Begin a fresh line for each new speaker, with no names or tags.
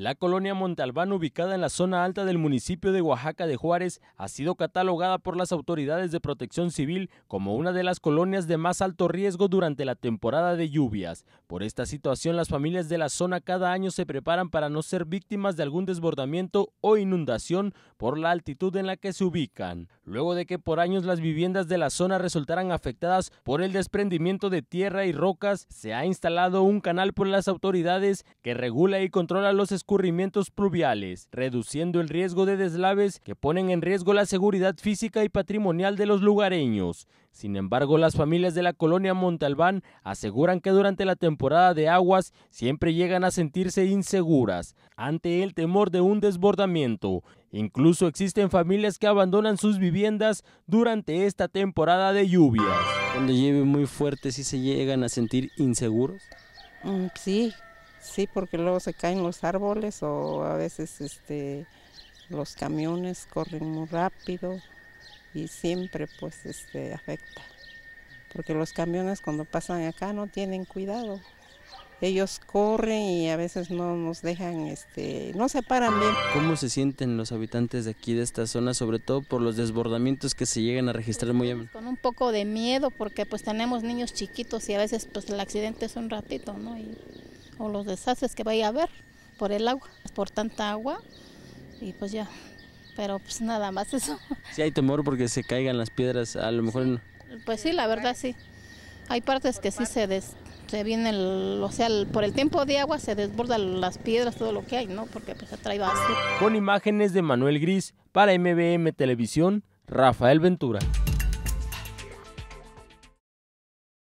La colonia Montalbán, ubicada en la zona alta del municipio de Oaxaca de Juárez, ha sido catalogada por las autoridades de protección civil como una de las colonias de más alto riesgo durante la temporada de lluvias. Por esta situación, las familias de la zona cada año se preparan para no ser víctimas de algún desbordamiento o inundación por la altitud en la que se ubican luego de que por años las viviendas de la zona resultaran afectadas por el desprendimiento de tierra y rocas, se ha instalado un canal por las autoridades que regula y controla los escurrimientos pluviales, reduciendo el riesgo de deslaves que ponen en riesgo la seguridad física y patrimonial de los lugareños. Sin embargo, las familias de la colonia Montalbán aseguran que durante la temporada de aguas siempre llegan a sentirse inseguras ante el temor de un desbordamiento Incluso existen familias que abandonan sus viviendas durante esta temporada de lluvias. Cuando llueve muy fuerte, ¿sí se llegan a sentir inseguros?
Mm, sí, sí, porque luego se caen los árboles o a veces este, los camiones corren muy rápido y siempre pues este, afecta. Porque los camiones cuando pasan acá no tienen cuidado ellos corren y a veces no nos dejan, este, no se paran bien.
¿Cómo se sienten los habitantes de aquí de esta zona, sobre todo por los desbordamientos que se llegan a registrar muy bien?
Con un poco de miedo porque
pues tenemos niños chiquitos y a veces pues el accidente es un ratito, ¿no? Y, o los desastres que vaya a haber por el agua, por tanta agua y pues ya, pero pues nada más eso.
Sí hay temor porque se caigan las piedras, a lo mejor... no
pues sí, la verdad sí. Hay partes que sí se des, o sea, por el tiempo de agua se desbordan las piedras, todo lo que hay, ¿no? Porque pues atrae basura.
Con imágenes de Manuel Gris para MBM Televisión, Rafael Ventura.